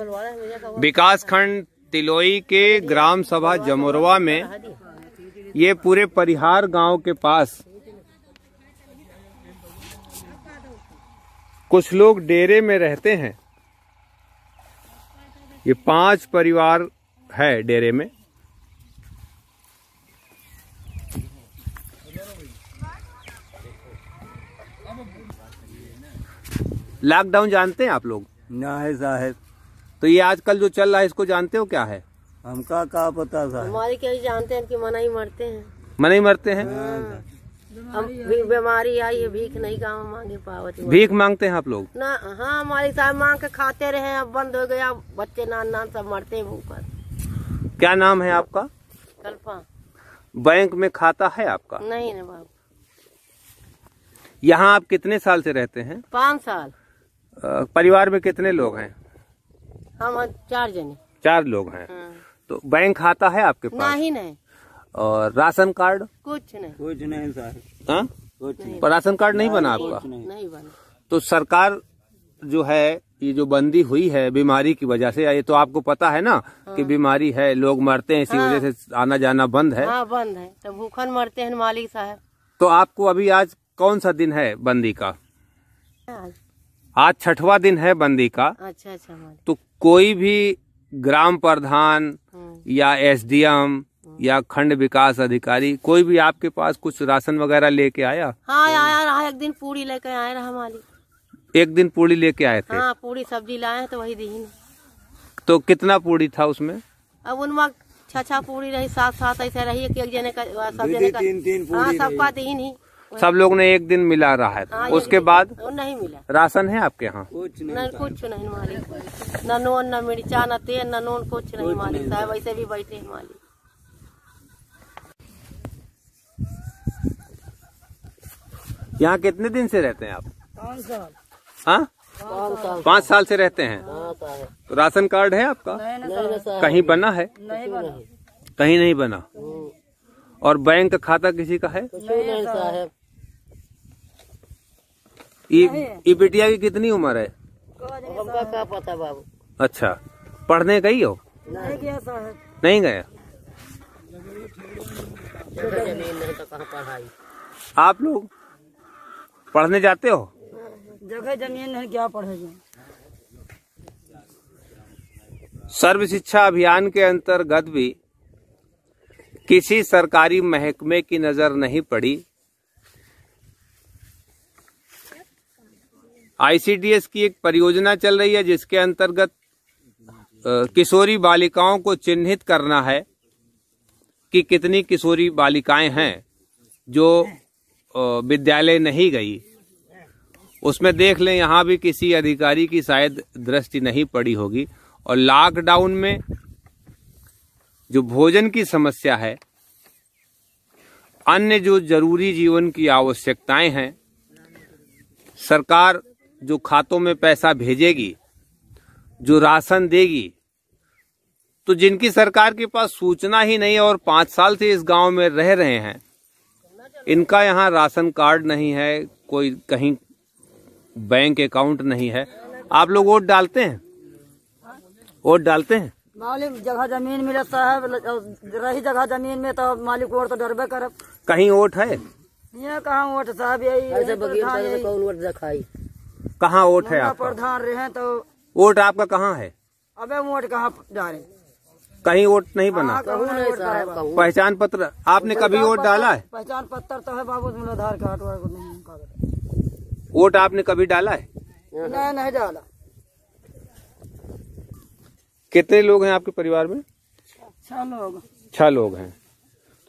विकास खंड तिलोई के ग्राम सभा जमुरवा में ये पूरे परिहार गांव के पास कुछ लोग डेरे में रहते हैं ये पांच परिवार है डेरे में लॉकडाउन जानते हैं आप लोग ना है साहब तो ये आजकल जो चल रहा है इसको जानते हो क्या है हमका का पता था हमारे क्या जानते हैं कि मना ही मरते हैं मना ही मरते हैं हाँ। हम बीमारी आई है भीख नहीं काम मांगे पावती भीख मांगते हैं आप लोग ना हाँ हमारे साथ मांग के खाते रहे अब बंद हो गया बच्चे नान नान सब मरते हैं भूखा क्या नाम है आपका कल्पा बैंक में खाता है आपका नहीं ना बाबू यहाँ आप कितने साल से रहते हैं पाँच साल परिवार में कितने लोग हैं हम चार जने चार लोग हैं हाँ। तो बैंक खाता है आपके पास नहीं नहीं और राशन कार्ड कुछ नहीं कुछ नहीं सर हाँ? पर राशन कार्ड नहीं बना आपका नहीं बना तो सरकार जो है ये जो बंदी हुई है बीमारी की वजह से ये तो आपको पता है ना हाँ। कि बीमारी है लोग मरते हैं इसी हाँ। वजह से आना जाना बंद है हाँ, बंद है तो भूखन मरते हैं मालिक साहब तो आपको अभी आज कौन सा दिन है बंदी का आज छठवा दिन है बंदी का अच्छा अच्छा तो कोई भी ग्राम प्रधान हाँ। या एसडीएम हाँ। या खंड विकास अधिकारी कोई भी आपके पास कुछ राशन वगैरह लेके आया हाँ आया रहा एक दिन पूरी लेके आए रहा हमारी एक दिन पूरी लेके आए थे हाँ, पूरी सब्जी लाए तो वही दी तो कितना पूरी था उसमें अब उनमें छा पूरी रही साथ साथ ऐसे रही एक जने का सब जने का हाँ सबका दीन ही हाँ। सब लोग ने एक दिन मिला रहा है हाँ, उसके बाद नहीं मिला राशन है आपके यहाँ कुछ नहीं मालिक न नून न मिर्चा न तेल न नून कुछ नहीं मालिक साहब ऐसे भी बैठे हैं मालिक यहाँ कितने दिन से रहते हैं आप पाँच साल हाँ? से रहते हैं तो राशन कार्ड है आपका कहीं बना है नहीं बना कहीं नहीं बना हम्म। और बैंक खाता किसी का है ये बिटिया की कितनी उम्र है पता बाबू अच्छा पढ़ने गई हो नहीं गया साहब नहीं गया आप लोग पढ़ने जाते हो जगह जमीन है क्या पढ़ेगी सर्व शिक्षा अभियान के अंतर्गत भी किसी सरकारी महकमे की नजर नहीं पड़ी आईसीडीएस की एक परियोजना चल रही है जिसके अंतर्गत किशोरी बालिकाओं को चिन्हित करना है कि कितनी किशोरी बालिकाएं हैं जो विद्यालय नहीं गई उसमें देख लें यहाँ भी किसी अधिकारी की शायद दृष्टि नहीं पड़ी होगी और लॉकडाउन में जो भोजन की समस्या है अन्य जो जरूरी जीवन की आवश्यकताएं हैं सरकार जो खातों में पैसा भेजेगी जो राशन देगी तो जिनकी सरकार के पास सूचना ही नहीं और पाँच साल से इस गांव में रह रहे हैं इनका यहाँ राशन कार्ड नहीं है कोई कहीं बैंक अकाउंट नहीं है आप लोग वोट डालते हैं वोट डालते हैं मालिक जगह जमीन मिले साहब रही जगह जमीन में तो मालिक वोट तो डरबे कर कहीं वोट है यहाँ कहाँ वोट साहब यही कहाँ वोट है आपका प्रधान रहे तो वोट आपका कहाँ है अबे वोट कहाँ जा रहे कहीं वोट नहीं बना हाँ, पहचान पत्र आपने कभी वोट डाला है पहचान पत्र तो है बाबू मेरा आधार कार्ड वोट आपने कभी डाला है नहीं नहीं डाला कितने लोग हैं आपके परिवार में छह लोग छह लोग हैं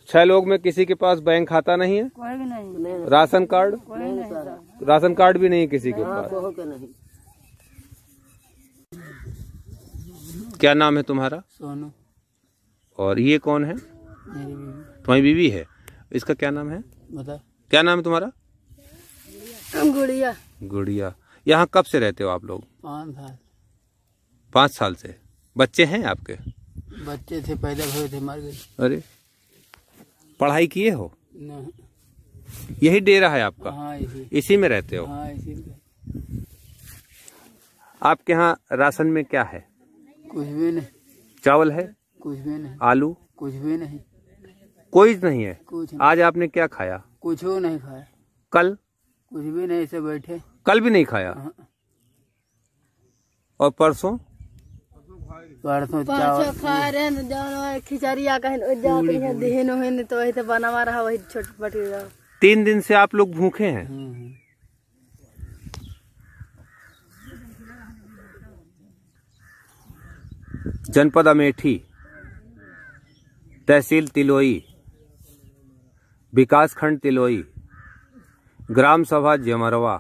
छह लोग में किसी के पास बैंक खाता नहीं है कोई भी नहीं राशन कार्ड राशन कार्ड भी नहीं है किसी के हाँ, पास क्या नाम है तुम्हारा सोनू और ये कौन है तुम्हारी बीवी है इसका क्या नाम है बता क्या नाम है तुम्हारा गुड़िया गुड़िया यहाँ कब से रहते हो आप लोग पाँच साल पाँच साल से बच्चे हैं आपके बच्चे थे पैदा हुए थे मर गए अरे पढ़ाई किए हो यही डेरा है आपका इसी।, हाँ, इसी में रहते हो हाँ, इसी आपके यहाँ राशन में क्या है कुछ भी नहीं चावल है कुछ भी नहीं आलू कुछ भी नहीं कोई नहीं है कुछ नहीं। आज आपने क्या खाया कुछ भी नहीं खाया कल कुछ भी नहीं ऐसे बैठे कल भी नहीं खाया हाँ। और परसों तो तो तो तीन दिन से आप लोग भूखे हैं हम्म, हम्म। जनपद अमेठी तहसील तिलोई विकास खंड तिलोई ग्राम सभा जमरवा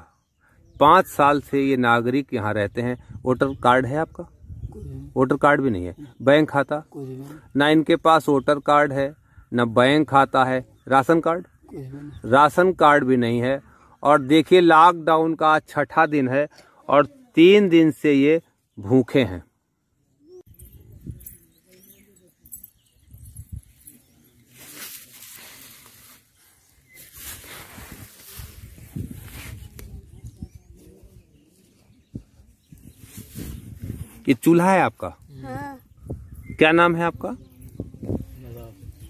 पाँच साल से ये नागरिक यहाँ रहते हैं वोटर कार्ड है आपका वोटर कार्ड भी नहीं है बैंक खाता ना इनके पास वोटर कार्ड है न बैंक खाता है राशन कार्ड राशन कार्ड भी नहीं है और देखिए लॉकडाउन का छठा दिन है और तीन दिन से ये भूखे हैं ये चूल्हा है आपका हाँ। क्या नाम है आपका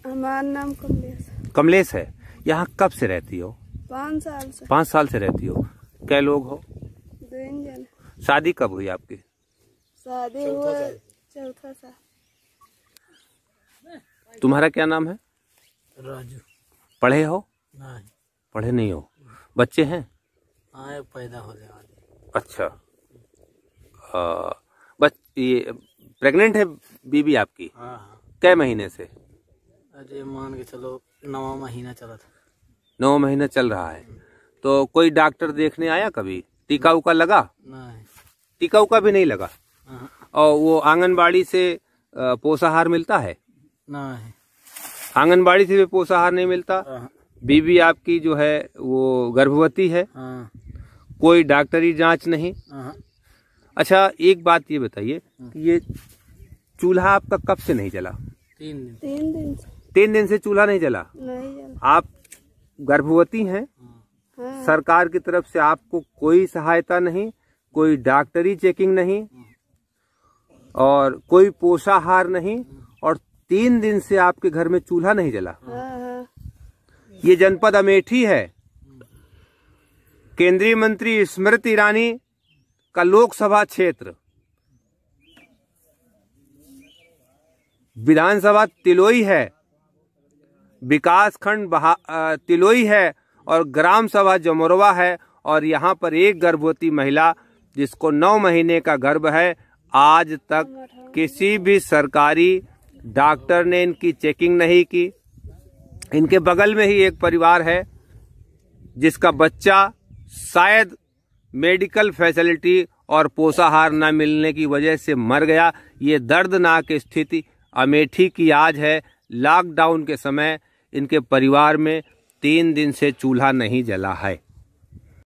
हमारा नाम कमलेश कमलेश है यहाँ कब से रहती हो पाँच साल से पाँच साल से रहती हो क्या लोग हो शादी कब हुई आपकी शादी चौथा साल तुम्हारा क्या नाम है राजू पढ़े हो नहीं पढ़े नहीं हो बच्चे हैं हाँ, पैदा होने वाले अच्छा आ, बस ये प्रेग्नेंट है बीबी आपकी हाँ, हाँ। कै महीने से अरे मान के चलो नवा महीना चला था नौ महीना चल रहा है तो कोई डॉक्टर देखने आया कभी टीका उका लगा नहीं टीका उका भी नहीं लगा हाँ। और वो आंगनबाड़ी से पोषाहार मिलता है नहीं आंगनबाड़ी से भी पोषाहार नहीं मिलता बीबी आपकी जो है वो गर्भवती है कोई डॉक्टरी जांच नहीं अच्छा एक बात ये बताइए ये चूल्हा आपका कब से नहीं जला तीन दिन तीन दिन तीन दिन से चूल्हा नहीं जला नहीं आप गर्भवती हैं हाँ। सरकार की तरफ से आपको कोई सहायता नहीं कोई डॉक्टरी चेकिंग नहीं और कोई पोषाहार नहीं और तीन दिन से आपके घर में चूल्हा नहीं जला हाँ, हाँ। ये जनपद अमेठी है केंद्रीय मंत्री स्मृति ईरानी का लोकसभा क्षेत्र विधानसभा तिलोई है विकास खंड तिलोई है और ग्राम सभा जमोरवा है और यहाँ पर एक गर्भवती महिला जिसको नौ महीने का गर्भ है आज तक किसी भी सरकारी डॉक्टर ने इनकी चेकिंग नहीं की इनके बगल में ही एक परिवार है जिसका बच्चा शायद मेडिकल फैसिलिटी और पोषाहार न मिलने की वजह से मर गया ये दर्दनाक स्थिति अमेठी की आज है लॉकडाउन के समय इनके परिवार में तीन दिन से चूल्हा नहीं जला है